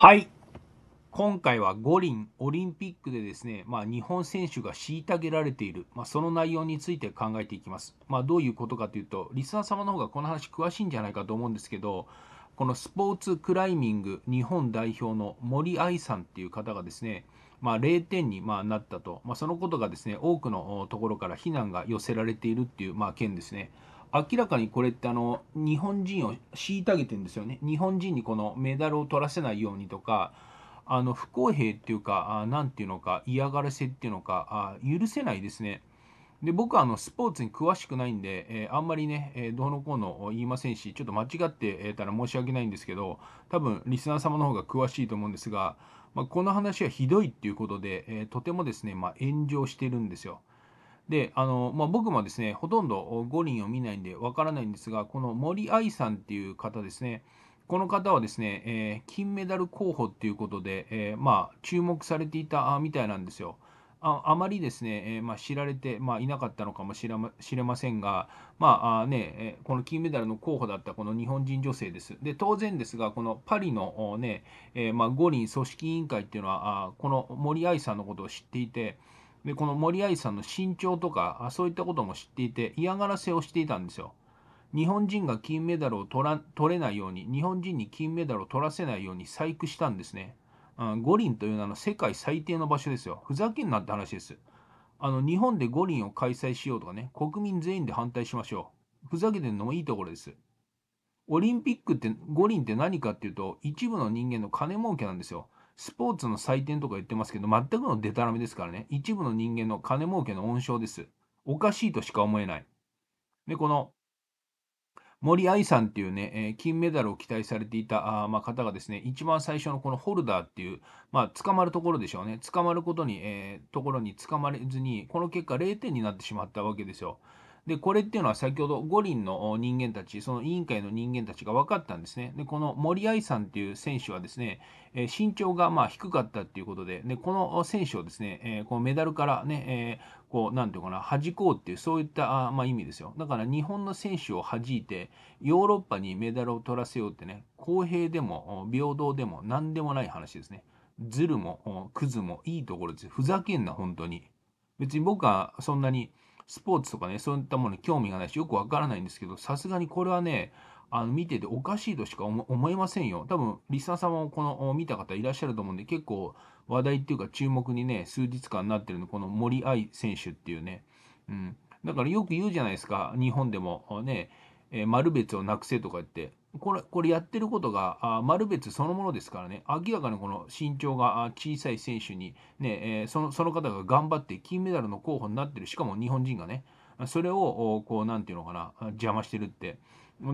はい。今回は五輪オリンピックでですね、まあ、日本選手が虐げられている、まあ、その内容について考えていきます。まあ、どういうことかというと、リスナー様の方がこの話詳しいんじゃないかと思うんですけど、このスポーツクライミング日本代表の森愛さんっていう方がですね、まあ、0点にまなったと、まそのことがですね、多くのところから非難が寄せられているっていう、まあ、件ですね。明らかにこれってあの日本人を虐げてるんですよね日本人にこのメダルを取らせないようにとかあの不公平っていうか何ていうのか嫌がらせっていうのかあ許せないですね。で僕はあのスポーツに詳しくないんで、えー、あんまりね、えー、どうのこうの言いませんしちょっと間違ってたら申し訳ないんですけど多分リスナー様の方が詳しいと思うんですが、まあ、この話はひどいっていうことで、えー、とてもですね、まあ、炎上してるんですよ。であのまあ、僕もですねほとんど五輪を見ないんでわからないんですが、この森愛さんっていう方ですね、この方はですね、えー、金メダル候補っていうことで、えー、まあ、注目されていたみたいなんですよ。ああまりですね、えー、まあ、知られて、まあ、いなかったのかもしれま知れませんが、まあね、この金メダルの候補だったこの日本人女性です。で当然ですが、このパリのね、えまあ、五輪組織委員会っていうのは、あこの森愛さんのことを知っていて、で、この森愛さんの身長とか、そういったことも知っていて、嫌がらせをしていたんですよ。日本人が金メダルを取ら取れないように、日本人に金メダルを取らせないように細工したんですね。ん、五輪というのは世界最低の場所ですよ。ふざけんなって話です。あの、日本で五輪を開催しようとかね、国民全員で反対しましょう。ふざけてるのもいいところです。オリンピックって、五輪って何かっていうと、一部の人間の金儲けなんですよ。スポーツの祭典とか言ってますけど、全くのデタラメですからね。一部の人間の金儲けの温床です。おかしいとしか思えない。で、この、森愛さんっていうね、えー、金メダルを期待されていたあ、まあ、方がですね、一番最初のこのホルダーっていう、まあ、捕まるところでしょうね。捕まることに、えー、ところに捕まれずに、この結果0点になってしまったわけですよ。で、これっていうのは先ほど五輪の人間たち、その委員会の人間たちが分かったんですね。で、この森愛さんっていう選手はですね、え身長がまあ低かったっていうことで、で、この選手をですね、えこのメダルからね、えこう、なんていうかな、弾こうっていう、そういったあまあ、意味ですよ。だから日本の選手を弾いて、ヨーロッパにメダルを取らせようってね、公平でも平等でも何でもない話ですね。ズルもクズもいいところです。ふざけんな、本当に。別に僕はそんなに、スポーツとかね、そういったものに興味がないし、よくわからないんですけど、さすがにこれはね、あの見てておかしいとしか思いませんよ。多分、リスナーんもこの見た方いらっしゃると思うんで、結構話題っていうか注目にね、数日間になってるの、この森愛選手っていうね。うん。だからよく言うじゃないですか、日本でもね、えー、丸別をなくせとか言って、これこれやってることが丸別そのものですからね、明らかにこの身長が小さい選手にね、えそのその方が頑張って金メダルの候補になってる、しかも日本人がね、それをこう、なんていうのかな、邪魔してるって、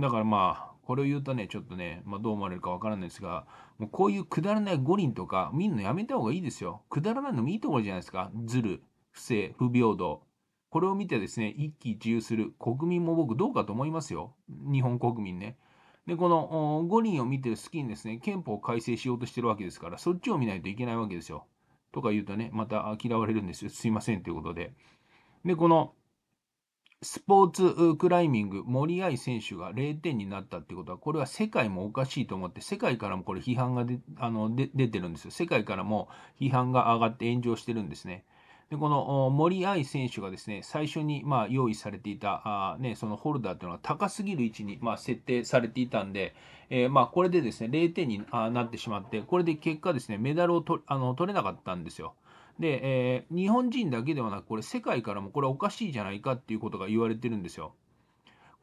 だからまあ、これを言うとね、ちょっとね、まあ、どう思われるかわからないですが、もうこういうくだらない五輪とか見るのやめた方がいいですよ。くだらないのもいいところじゃないですか、ずる、不正、不平等。これを見てですね、一喜一憂する国民も僕どうかと思いますよ。日本国民ね。で、この五輪を見てる隙にですね、憲法を改正しようとしてるわけですから、そっちを見ないといけないわけですよ。とか言うとね、また嫌われるんですよ。すいませんということで。で、この、スポーツクライミング、森愛選手が0点になったってことは、これは世界もおかしいと思って、世界からもこれ批判がであので出てるんですよ。世界からも批判が上がって炎上してるんですね。でこの森愛選手がですね最初にま用意されていたあ、ね、そのホルダーというのは高すぎる位置にま設定されていたんで、えー、まこれでですね0点になってしまってこれで結果ですねメダルをとあの取れなかったんですよ。で、えー、日本人だけではなくこれ世界からもこれおかしいじゃないかっていうことが言われてるんですよ。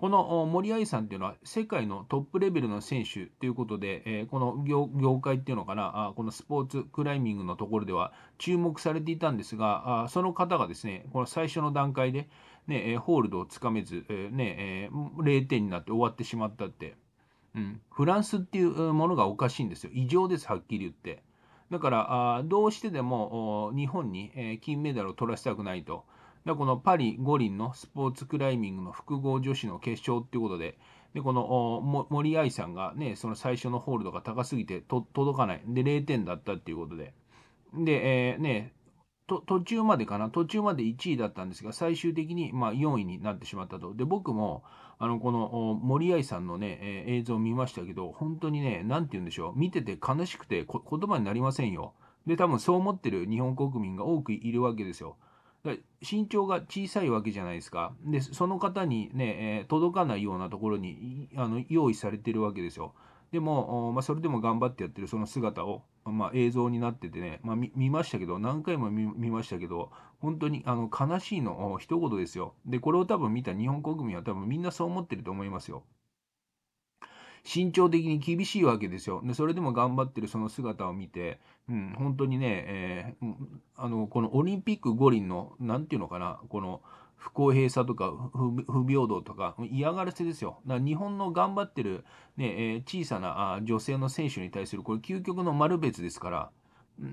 この森愛さんというのは世界のトップレベルの選手ということで、えこの業界っていうのかなこのスポーツクライミングのところでは注目されていたんですが、あその方がですね、この最初の段階で、ね、ホールドをつかめず、ね、0点になって終わってしまったって、うん、フランスっていうものがおかしいんですよ。異常です、はっきり言って。だから、どうしてでも日本に金メダルを取らせたくないと。でこのパリ五輪のスポーツクライミングの複合女子の決勝っていうことで、でこの森愛さんがね、その最初のホールドが高すぎて届かない。で、0点だったっていうことで。で、えー、ね、途中までかな、途中まで1位だったんですが、最終的にま4位になってしまったと。で、僕も、あの、この森愛さんのね、えー、映像を見ましたけど、本当にね、なんて言うんでしょう、見てて悲しくて言葉になりませんよ。で、多分そう思ってる日本国民が多くいるわけですよ。身長が小さいわけじゃないですか。で、その方にね、えー、届かないようなところにあの用意されてるわけですよ。でも、まあ、それでも頑張ってやってるその姿を、まあ、映像になっててね、まあ、見ましたけど、何回も見ましたけど、本当にあの悲しいの一言ですよ。で、これを多分見た日本国民は多分みんなそう思ってると思いますよ。慎重的に厳しいわけですよ。でそれでも頑張ってるその姿を見て、うん、本当にね、えー、あの、このオリンピック五輪の、何て言うのかな、この、不公平さとか不平等とか嫌がらせですよ。だから日本の頑張ってるね、えー、小さなあ女性の選手に対するこれ究極の丸別ですから、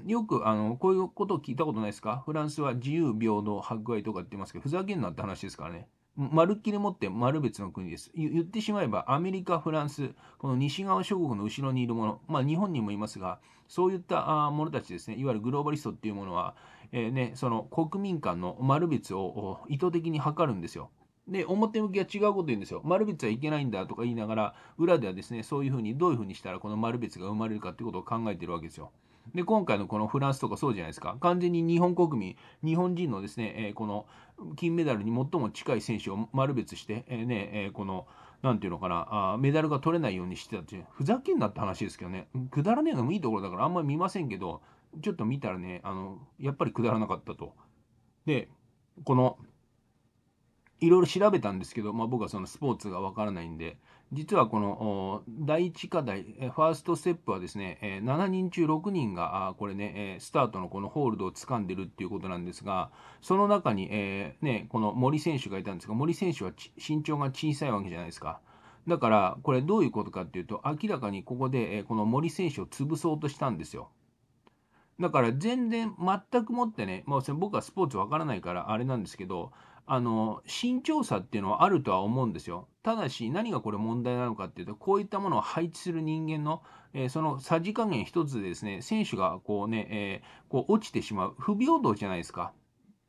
よくあのこういうことを聞いたことないですかフランスは自由、平等、迫害とかって言いますけど、ふざけんなって話ですからね。丸っきり持って丸別の国です。言ってしまえば、アメリカ、フランス、この西側諸国の後ろにいるもの、まあ、日本にもいますが、そういった者たちですね、いわゆるグローバリストっていうものは、えー、ね、その国民間の丸別を意図的に測るんですよ。で、表向きは違うこと言うんですよ。丸別はいけないんだとか言いながら、裏ではですね、そういうふうに、どういうふうにしたらこの丸別が生まれるかってことを考えてるわけですよ。で今回のこのフランスとかそうじゃないですか完全に日本国民日本人のですね、えー、この金メダルに最も近い選手を丸別して、えー、ねえー、この何ていうのかなあメダルが取れないようにしてたってふざけんなって話ですけどねくだらねえのもいいところだからあんまり見ませんけどちょっと見たらねあのやっぱりくだらなかったと。でこのいろいろ調べたんですけど、まあ、僕はそのスポーツがわからないんで、実はこの第1課題、ファーストステップはですね、7人中6人がこれね、スタートのこのホールドを掴んでるっていうことなんですが、その中に、えー、ね、この森選手がいたんですが、森選手は身長が小さいわけじゃないですか。だから、これどういうことかっていうと、明らかにここでこの森選手を潰そうとしたんですよ。だから全然全くもってね、もう僕はスポーツわからないからあれなんですけど、あの、慎重さっていうのはあるとは思うんですよ。ただし、何がこれ問題なのかっていうと、こういったものを配置する人間の、えー、そのさじ加減一つでですね、選手がこうね、えー、こう落ちてしまう、不平等じゃないですか。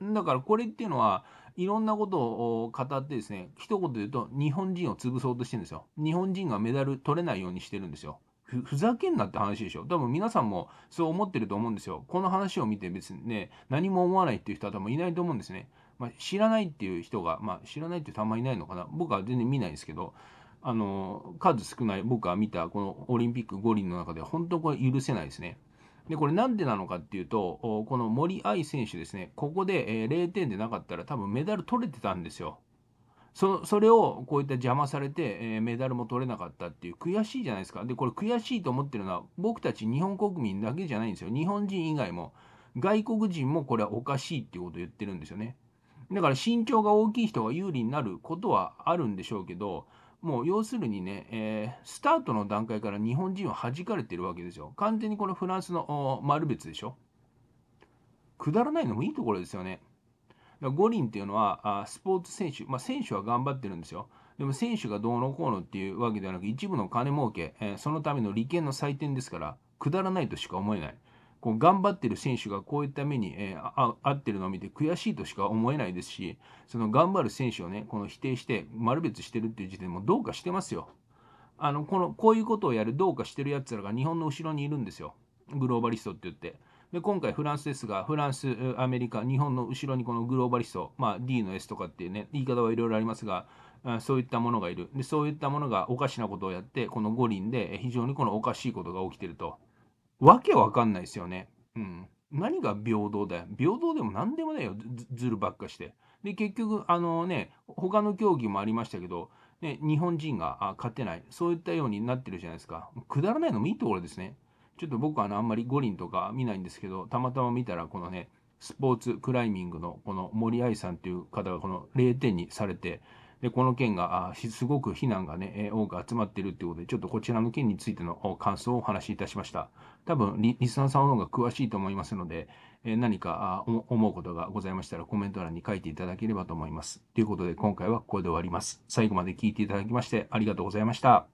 だからこれっていうのは、いろんなことを語ってですね、一言で言うと、日本人を潰そうとしてるんですよ。日本人がメダル取れないようにしてるんですよ。ふふざけんなって話でしょ。多分皆さんもそう思ってると思うんですよ。この話を見て別にね、何も思わないっていう人は多分いないと思うんですね。まあ、知らないっていう人が、まあ、知らないってたまにいないのかな僕は全然見ないですけどあの数少ない僕が見たこのオリンピック五輪の中で本当これ許せないですね。でこれなんでなのかっていうとこの森愛選手ですねここで0点でなかったら多分メダル取れてたんですよ。そそれをこういった邪魔されて、えメダルも取れなかったっていう悔しいじゃないですかでこれ悔しいと思ってるのは僕たち日本国民だけじゃないんですよ日本人以外も外国人もこれはおかしいっていうことを言ってるんですよね。だから身長が大きい人が有利になることはあるんでしょうけど、もう要するにね、えー、スタートの段階から日本人は弾かれてるわけですよ。完全にこのフランスの丸別でしょ。くだらないのもいいところですよね。五輪っていうのはあスポーツ選手、まあ、選手は頑張ってるんですよ。でも選手がどうのこうのっていうわけではなく、一部の金儲け、えー、そのための利権の祭典ですから、くだらないとしか思えない。こう頑張ってる選手がこういった目に、えー、合ってるのを見て悔しいとしか思えないですしその頑張る選手をねこの否定して丸別してるっていう時点でもどうかしてますよあのこのこういうことをやるどうかしてるやつらが日本の後ろにいるんですよグローバリストって言ってで今回フランスですがフランスアメリカ日本の後ろにこのグローバリスト、まあ、D の S とかっていうね言い方はいろいろありますがそういったものがいるでそういったものがおかしなことをやってこの五輪で非常にこのおかしいことが起きてると。わけわかんないですよね。うん。何が平等だよ。平等でも何でもないよ。ずるばっかして。で、結局、あのね、他の競技もありましたけど、ね、日本人が勝てない。そういったようになってるじゃないですか。くだらないのもいいところですね。ちょっと僕はあのあんまり五輪とか見ないんですけど、たまたま見たら、このね、スポーツクライミングのこの森愛さんっていう方がこの0点にされて、で、この件が、あすごく非難がね、え多く集まっているということで、ちょっとこちらの件についての感想をお話しいたしました。多分、リスナーさんの方が詳しいと思いますので、え何かあ思うことがございましたらコメント欄に書いていただければと思います。ということで、今回はこれで終わります。最後まで聞いていただきましてありがとうございました。